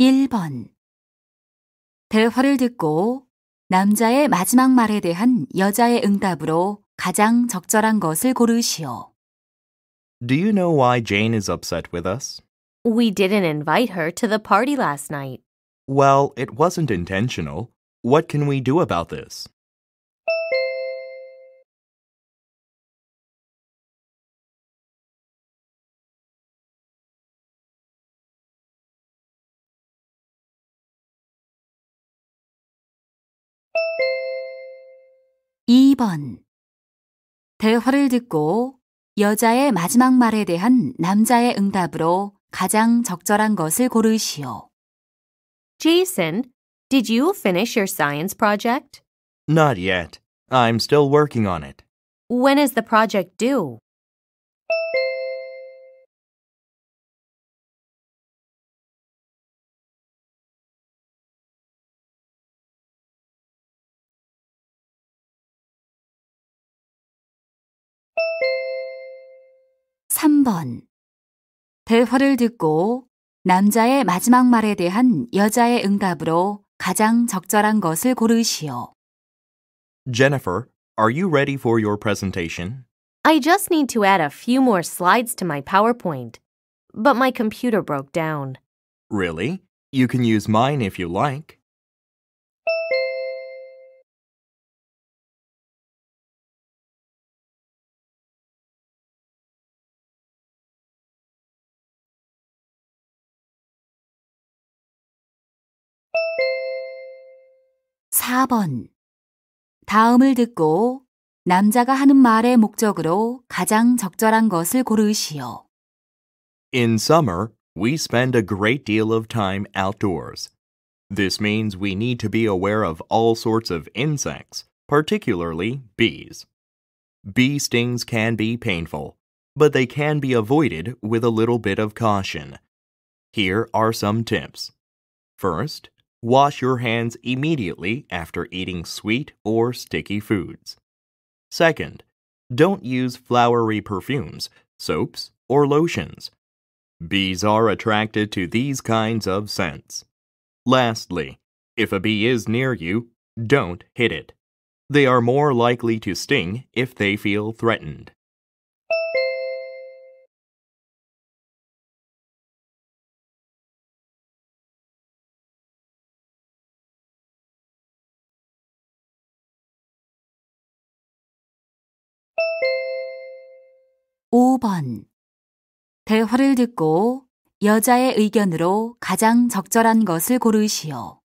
1번 대화를 듣고 남자의 마지막 말에 대한 여자의 응답으로 가장 적절한 것을 고르시오. Do you know why Jane is upset with us? We didn't invite her to the party last night. Well, it wasn't intentional. What can we do about this? 3번. 대화를 듣고 여자의 마지막 말에 대한 남자의 응답으로 가장 적절한 것을 고르시오. Jason, did you finish your science project? Not yet. I'm still working on it. When is the project due? 3번. 대화를 듣고 남자의 마지막 말에 대한 여자의 응답으로 가장 적절한 것을 고르시오. Jennifer, are you ready for your presentation? I just need to add a few more slides to my PowerPoint, but my computer broke down. Really? You can use mine if you like. 4번. 다음을 듣고 남자가 하는 말의 목적으로 가장 적절한 것을 고르시오. In summer, we spend a great deal of time outdoors. This means we need to be aware of all sorts of insects, particularly bees. Bee stings can be painful, but they can be avoided with a little bit of caution. Here are some tips. First, Wash your hands immediately after eating sweet or sticky foods. Second, don't use flowery perfumes, soaps, or lotions. Bees are attracted to these kinds of scents. Lastly, if a bee is near you, don't hit it. They are more likely to sting if they feel threatened. 5번. 대화를 듣고 여자의 의견으로 가장 적절한 것을 고르시오.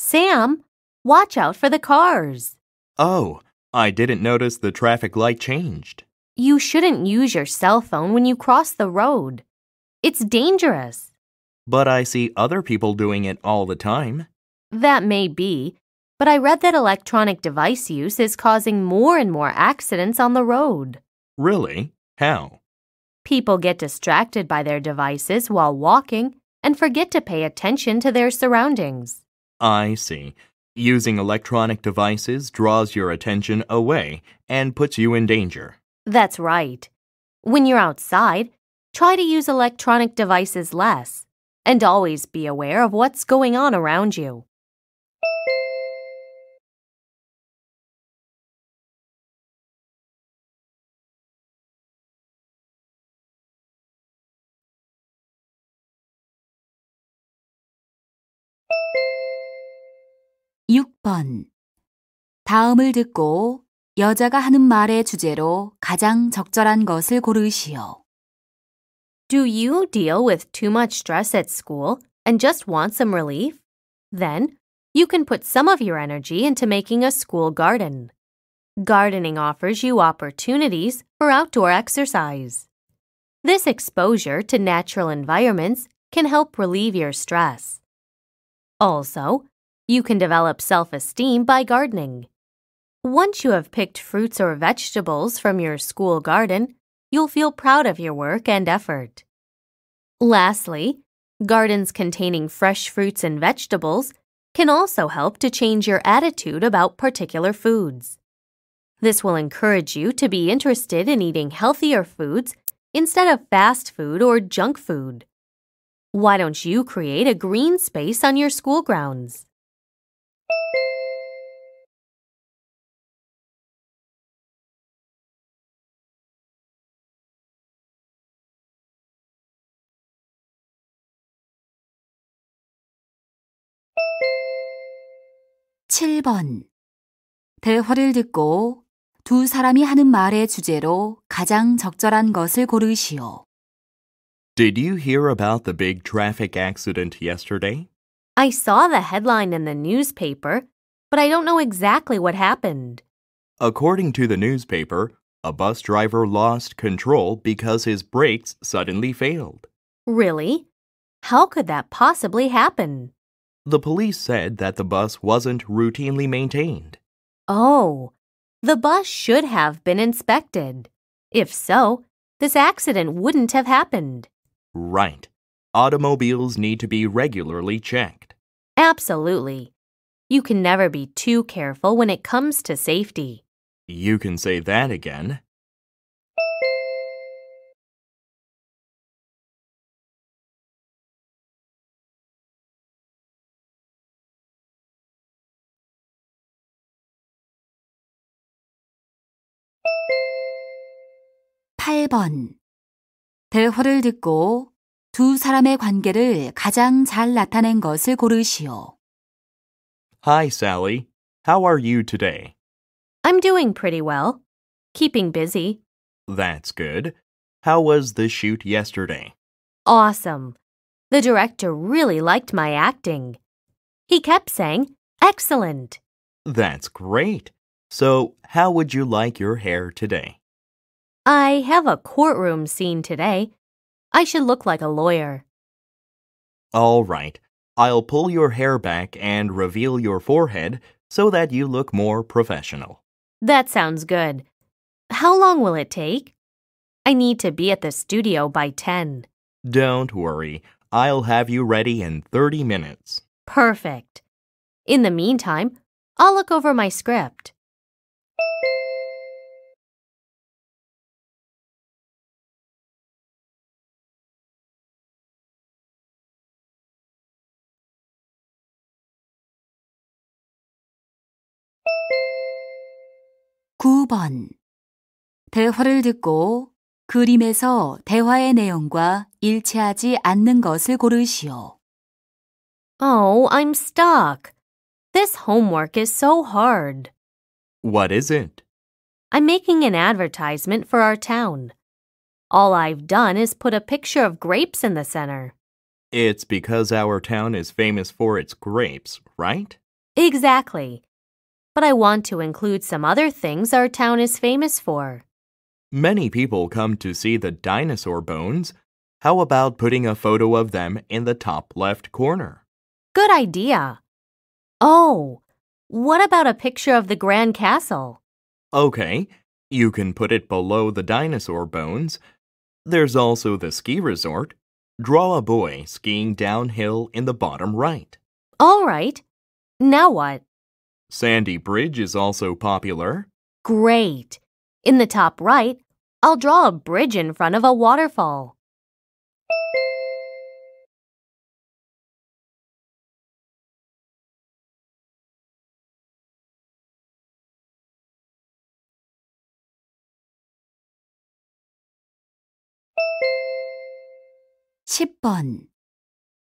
Sam, watch out for the cars. Oh, I didn't notice the traffic light changed. You shouldn't use your cell phone when you cross the road. It's dangerous. But I see other people doing it all the time. That may be, but I read that electronic device use is causing more and more accidents on the road. Really? How? People get distracted by their devices while walking and forget to pay attention to their surroundings. I see. Using electronic devices draws your attention away and puts you in danger. That's right. When you're outside, try to use electronic devices less and always be aware of what's going on around you. 번 다음을 듣고 여자가 하는 말의 주제로 가장 적절한 것을 고르시오. Do you deal with too much stress at school and just want some relief? Then you can put some of your energy into making a school garden. Gardening offers you opportunities for outdoor exercise. This exposure to natural environments can help relieve your stress. Also, you can develop self esteem by gardening. Once you have picked fruits or vegetables from your school garden, you'll feel proud of your work and effort. Lastly, gardens containing fresh fruits and vegetables can also help to change your attitude about particular foods. This will encourage you to be interested in eating healthier foods instead of fast food or junk food. Why don't you create a green space on your school grounds? 7번. 대화를 듣고 두 사람이 하는 말의 주제로 가장 적절한 것을 고르시오. Did you hear about the big traffic accident yesterday? I saw the headline in the newspaper, but I don't know exactly what happened. According to the newspaper, a bus driver lost control because his brakes suddenly failed. Really? How could that possibly happen? The police said that the bus wasn't routinely maintained. Oh, the bus should have been inspected. If so, this accident wouldn't have happened. Right. Automobiles need to be regularly checked. Absolutely. You can never be too careful when it comes to safety. You can say that again. 대화를 듣고 두 사람의 관계를 가장 잘 나타낸 것을 고르시오. Hi, Sally. How are you today? I'm doing pretty well. Keeping busy. That's good. How was the shoot yesterday? Awesome. The director really liked my acting. He kept saying, excellent. That's great. So, how would you like your hair today? I have a courtroom scene today. I should look like a lawyer. All right. I'll pull your hair back and reveal your forehead so that you look more professional. That sounds good. How long will it take? I need to be at the studio by 10. Don't worry. I'll have you ready in 30 minutes. Perfect. In the meantime, I'll look over my script. 9번 대화를 듣고 그림에서 대화의 내용과 일치하지 않는 것을 고르시오. Oh, I'm stuck. This homework is so hard. What is it? I'm making an advertisement for our town. All I've done is put a picture of grapes in the center. It's because our town is famous for its grapes, right? Exactly but I want to include some other things our town is famous for. Many people come to see the dinosaur bones. How about putting a photo of them in the top left corner? Good idea. Oh, what about a picture of the Grand Castle? Okay, you can put it below the dinosaur bones. There's also the ski resort. Draw a boy skiing downhill in the bottom right. All right. Now what? Sandy Bridge is also popular. Great! In the top right, I'll draw a bridge in front of a waterfall. (10번)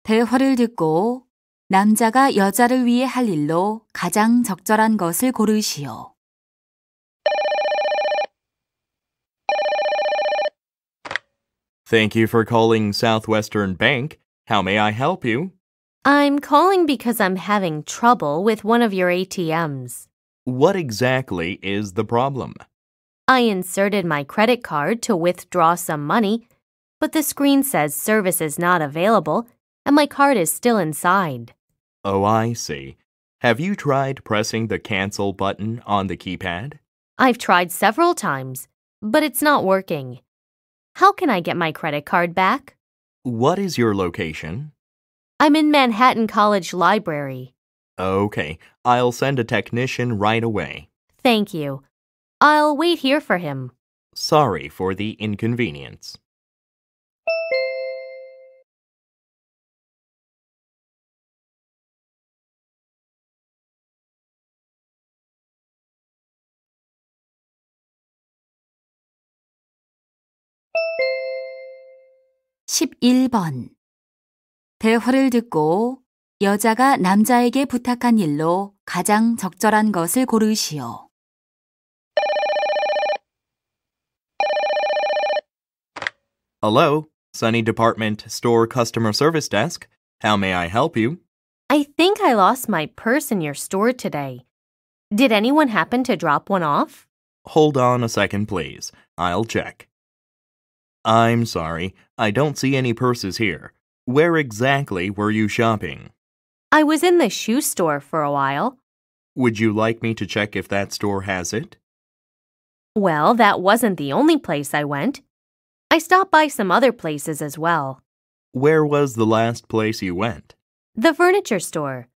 대화를 듣고 남자가 여자를 위해 할 일로 가장 적절한 것을 고르시오. Thank you for calling Southwestern Bank. How may I help you? I'm calling because I'm having trouble with one of your ATMs. What exactly is the problem? I inserted my credit card to withdraw some money, but the screen says service is not available and my card is still inside. Oh, I see. Have you tried pressing the cancel button on the keypad? I've tried several times, but it's not working. How can I get my credit card back? What is your location? I'm in Manhattan College Library. Okay, I'll send a technician right away. Thank you. I'll wait here for him. Sorry for the inconvenience. 1번 대화를 듣고 여자가 남자에게 부탁한 일로 가장 적절한 것을 Sunny Department Store Customer Service Desk. How may I help you?' I think I lost my purse in your store today. Did anyone happen to drop one off? Hold on a second, please. I'll check. I'm sorry, I don't see any purses here. Where exactly were you shopping? I was in the shoe store for a while. Would you like me to check if that store has it? Well, that wasn't the only place I went. I stopped by some other places as well. Where was the last place you went? The furniture store.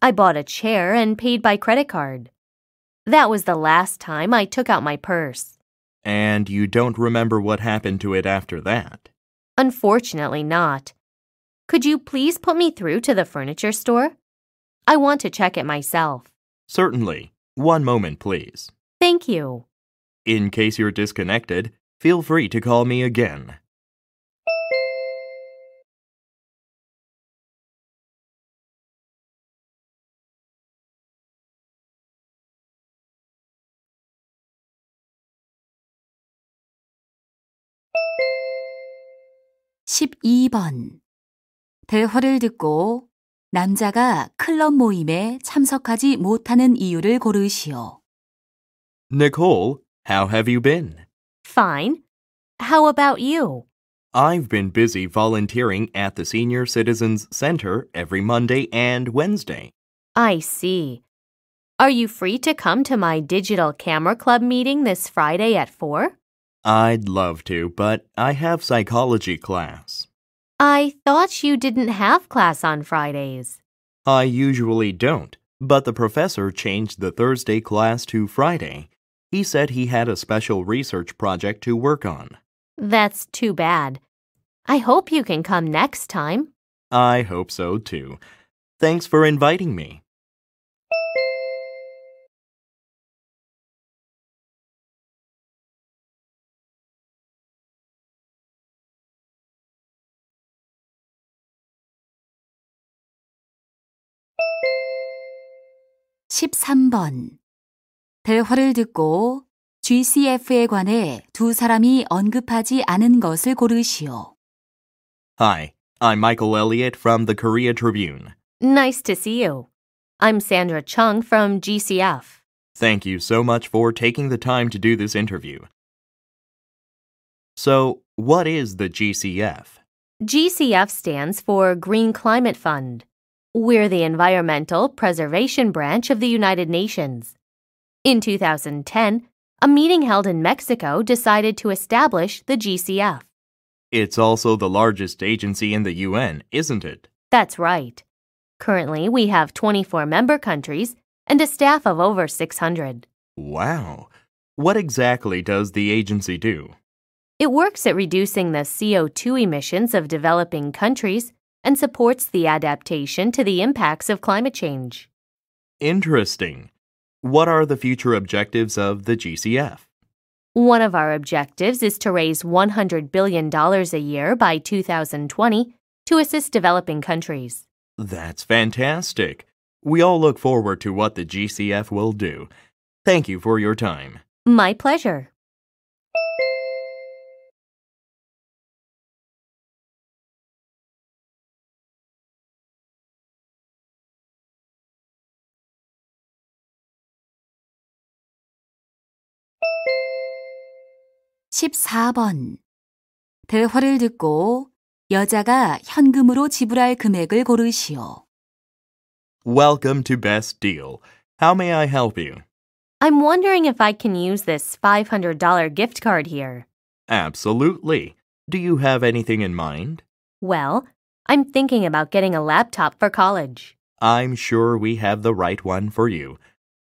I bought a chair and paid by credit card. That was the last time I took out my purse. And you don't remember what happened to it after that? Unfortunately, not. Could you please put me through to the furniture store? I want to check it myself. Certainly. One moment, please. Thank you. In case you're disconnected, feel free to call me again. 12번. 대화를 듣고 남자가 클럽 모임에 참석하지 못하는 이유를 고르시오. Nicole, how have you been? Fine. How about you? I've been busy volunteering at the Senior Citizens Center every Monday and Wednesday. I see. Are you free to come to my digital camera club meeting this Friday at 4? I'd love to, but I have psychology class. I thought you didn't have class on Fridays. I usually don't, but the professor changed the Thursday class to Friday. He said he had a special research project to work on. That's too bad. I hope you can come next time. I hope so, too. Thanks for inviting me. 13번. 대화를 듣고 GCF에 관해 두 사람이 언급하지 않은 것을 고르시오. Hi, I'm Michael Elliott from the Korea Tribune. Nice to see you. I'm Sandra Chung from GCF. Thank you so much for taking the time to do this interview. So, what is the GCF? GCF stands for Green Climate Fund. We're the Environmental Preservation Branch of the United Nations. In 2010, a meeting held in Mexico decided to establish the GCF. It's also the largest agency in the UN, isn't it? That's right. Currently, we have 24 member countries and a staff of over 600. Wow. What exactly does the agency do? It works at reducing the CO2 emissions of developing countries and supports the adaptation to the impacts of climate change. Interesting. What are the future objectives of the GCF? One of our objectives is to raise $100 billion a year by 2020 to assist developing countries. That's fantastic. We all look forward to what the GCF will do. Thank you for your time. My pleasure. 14번. 대화를 듣고 여자가 현금으로 지불할 금액을 고르시오. Welcome to Best Deal. How may I help you? I'm wondering if I can use this $500 gift card here. Absolutely. Do you have anything in mind? Well, I'm thinking about getting a laptop for college. I'm sure we have the right one for you.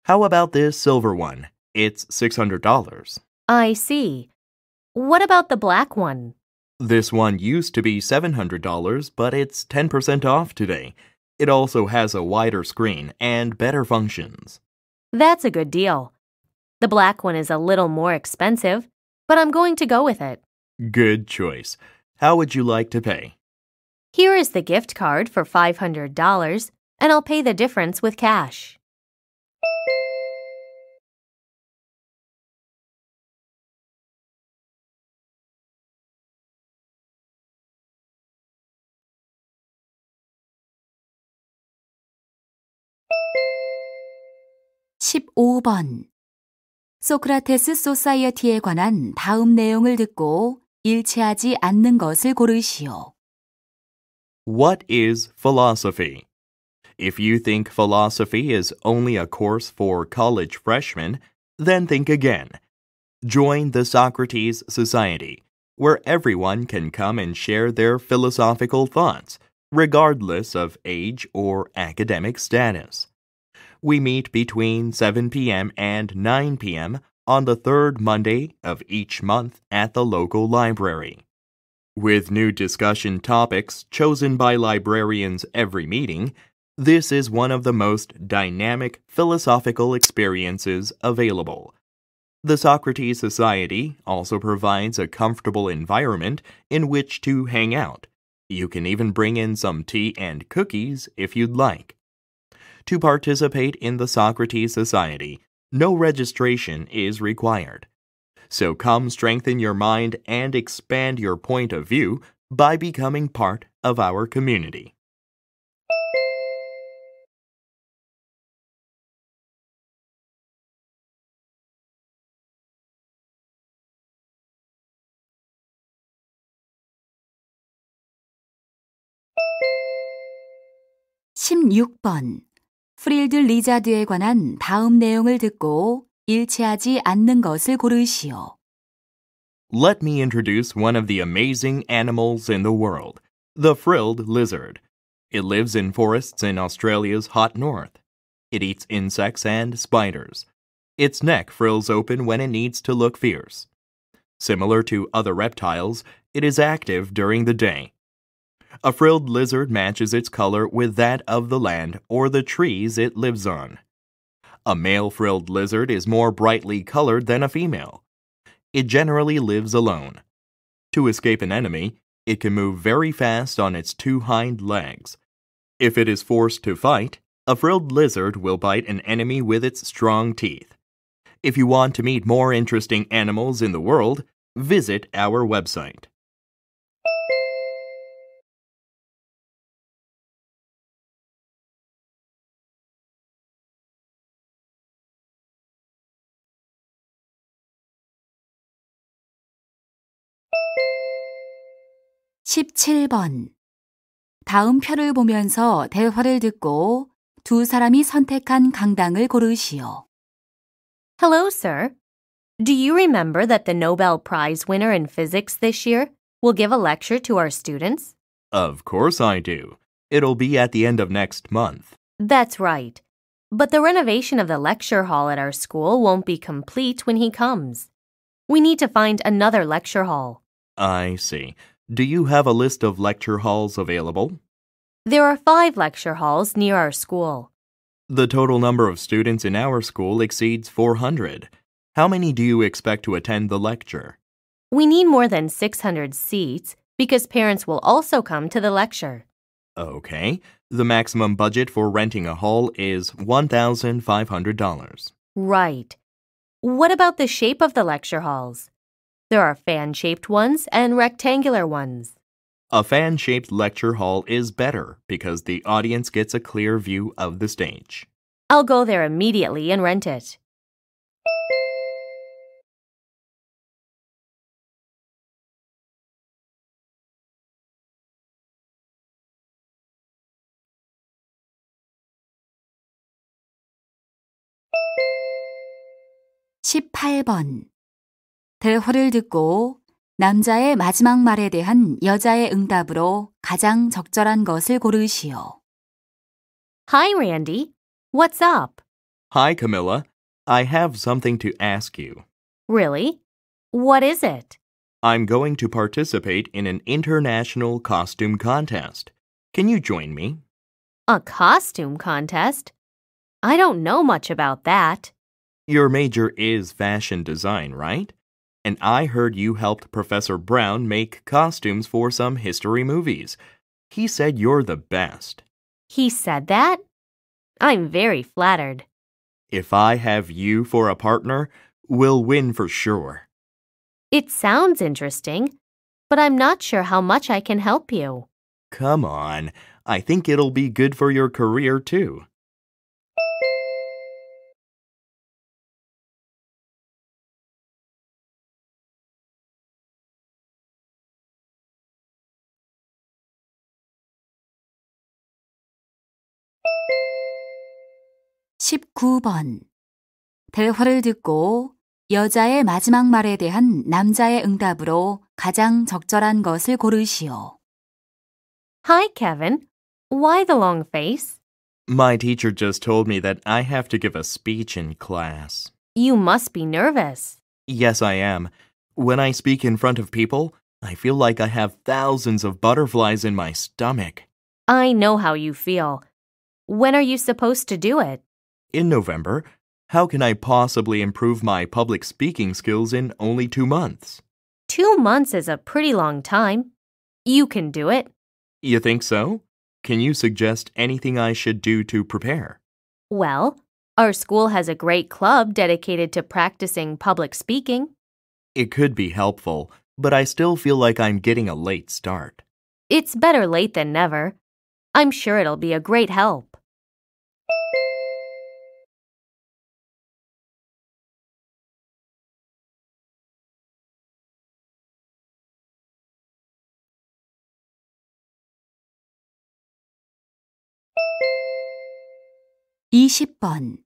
How about this silver one? It's $600. I see. What about the black one? This one used to be $700, but it's 10% off today. It also has a wider screen and better functions. That's a good deal. The black one is a little more expensive, but I'm going to go with it. Good choice. How would you like to pay? Here is the gift card for $500, and I'll pay the difference with cash. 5번 소크라테스 소사이어티에 관한 다음 내용을 듣고 일치하지 않는 것을 고르시오. What is philosophy? If you think philosophy is only a course for college freshmen, then think again. Join the Socrates Society, where everyone can come and share their philosophical thoughts, regardless of age or academic status. We meet between 7 p.m. and 9 p.m. on the third Monday of each month at the local library. With new discussion topics chosen by librarians every meeting, this is one of the most dynamic philosophical experiences available. The Socrates Society also provides a comfortable environment in which to hang out. You can even bring in some tea and cookies if you'd like to participate in the Socrates Society, no registration is required. So come strengthen your mind and expand your point of view by becoming part of our community. (16번) 프릴드 리자드에 관한 다음 내용을 듣고 일치하지 않는 것을 고르시오. Let me introduce one of the amazing animals in the world, the frilled lizard. It lives in forests in Australia's hot north. It eats insects and spiders. Its neck frills open when it needs to look fierce. Similar to other reptiles, it is active during the day a frilled lizard matches its color with that of the land or the trees it lives on. A male frilled lizard is more brightly colored than a female. It generally lives alone. To escape an enemy, it can move very fast on its two hind legs. If it is forced to fight, a frilled lizard will bite an enemy with its strong teeth. If you want to meet more interesting animals in the world, visit our website. 17번. 다음 표를 보면서 대화를 듣고 두 사람이 선택한 강당을 고르시오. Hello, sir. Do you remember that the Nobel Prize winner in physics this year will give a lecture to our students? Of course I do. It'll be at the end of next month. That's right. But the renovation of the lecture hall at our school won't be complete when he comes. We need to find another lecture hall. I see. Do you have a list of lecture halls available? There are five lecture halls near our school. The total number of students in our school exceeds 400. How many do you expect to attend the lecture? We need more than 600 seats because parents will also come to the lecture. Okay. The maximum budget for renting a hall is $1,500. Right. What about the shape of the lecture halls? There are fan shaped ones and rectangular ones. A fan shaped lecture hall is better because the audience gets a clear view of the stage. I'll go there immediately and rent it. 대화를 듣고 남자의 마지막 말에 대한 여자의 응답으로 가장 적절한 것을 고르시오. Hi, Randy. What's up? Hi, Camilla. I have something to ask you. Really? What is it? I'm going to participate in an international costume contest. Can you join me? A costume contest? I don't know much about that. Your major is fashion design, right? and I heard you helped Professor Brown make costumes for some history movies. He said you're the best. He said that? I'm very flattered. If I have you for a partner, we'll win for sure. It sounds interesting, but I'm not sure how much I can help you. Come on, I think it'll be good for your career too. 9번. 대화를 듣고 여자의 마지막 말에 대한 남자의 응답으로 가장 적절한 것을 고르시오. Hi, Kevin. Why the long face? My teacher just told me that I have to give a speech in class. You must be nervous. Yes, I am. When I speak in front of people, I feel like I have thousands of butterflies in my stomach. I know how you feel. When are you supposed to do it? in November, how can I possibly improve my public speaking skills in only two months? Two months is a pretty long time. You can do it. You think so? Can you suggest anything I should do to prepare? Well, our school has a great club dedicated to practicing public speaking. It could be helpful, but I still feel like I'm getting a late start. It's better late than never. I'm sure it'll be a great help. 20번.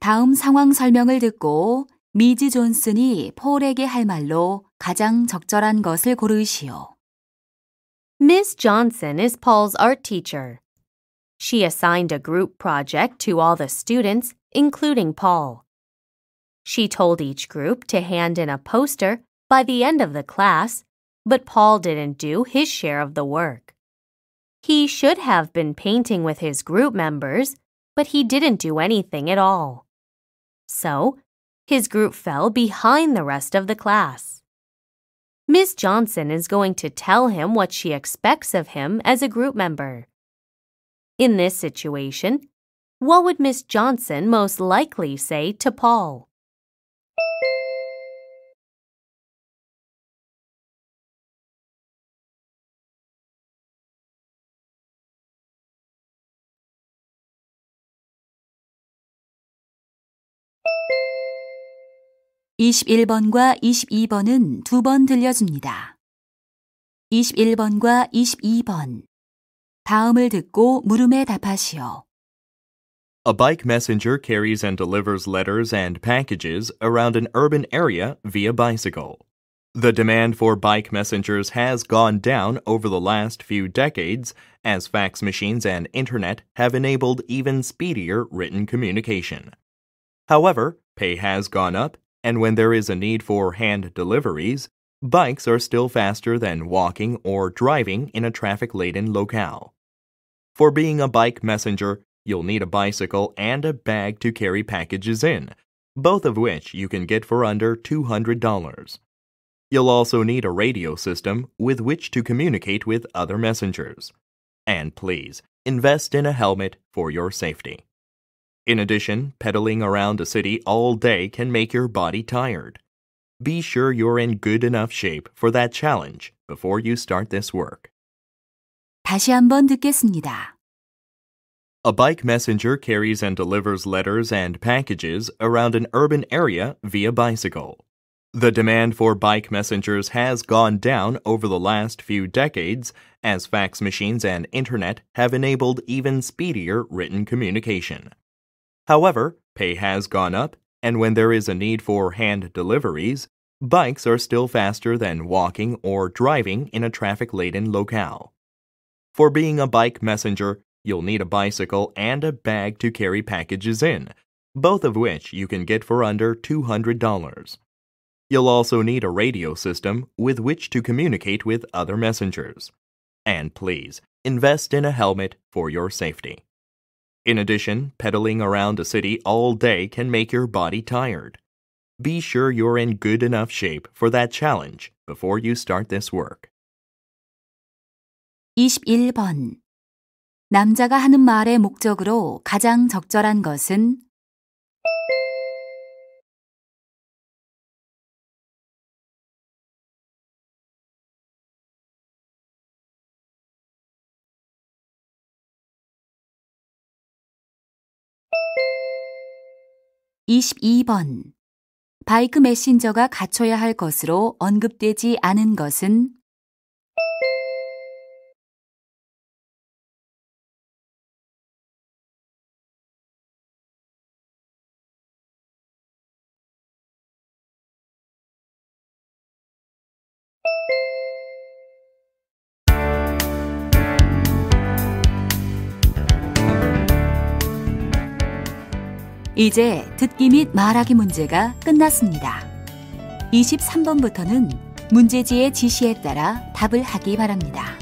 다음 상황 설명을 듣고 미즈 존슨이 폴에게 할 말로 가장 적절한 것을 고르시오. Miss Johnson is Paul's art teacher. She assigned a group project to all the students, including Paul. She told each group to hand in a poster by the end of the class, but Paul didn't do his share of the work. He should have been painting with his group members, but he didn't do anything at all. So, his group fell behind the rest of the class. Ms. Johnson is going to tell him what she expects of him as a group member. In this situation, what would Miss Johnson most likely say to Paul? 21번과 22번은 들려줍니다. 21번과 22번. 다음을 듣고 물음에 답하시오. A bike messenger carries and delivers letters and packages around an urban area via bicycle. The demand for bike messengers has gone down over the last few decades as fax machines and internet have enabled even speedier written communication. However, pay has gone up and when there is a need for hand deliveries, bikes are still faster than walking or driving in a traffic laden locale. For being a bike messenger, you'll need a bicycle and a bag to carry packages in, both of which you can get for under $200. You'll also need a radio system with which to communicate with other messengers. And please, invest in a helmet for your safety. In addition, pedaling around a city all day can make your body tired. Be sure you're in good enough shape for that challenge before you start this work. 다시 한 번 듣겠습니다. A bike messenger carries and delivers letters and packages around an urban area via bicycle. The demand for bike messengers has gone down over the last few decades as fax machines and internet have enabled even speedier written communication. However, pay has gone up, and when there is a need for hand deliveries, bikes are still faster than walking or driving in a traffic laden locale. For being a bike messenger, you'll need a bicycle and a bag to carry packages in, both of which you can get for under $200. You'll also need a radio system with which to communicate with other messengers. And please, invest in a helmet for your safety. In addition, pedaling around a city all day can make your body tired. Be sure you're in good enough shape for that challenge before you start this work. 21번 남자가 하는 말의 목적으로 가장 적절한 것은 22번. 바이크 메신저가 갖춰야 할 것으로 언급되지 않은 것은 이제 듣기 및 말하기 문제가 끝났습니다. 23번부터는 문제지의 지시에 따라 답을 하기 바랍니다.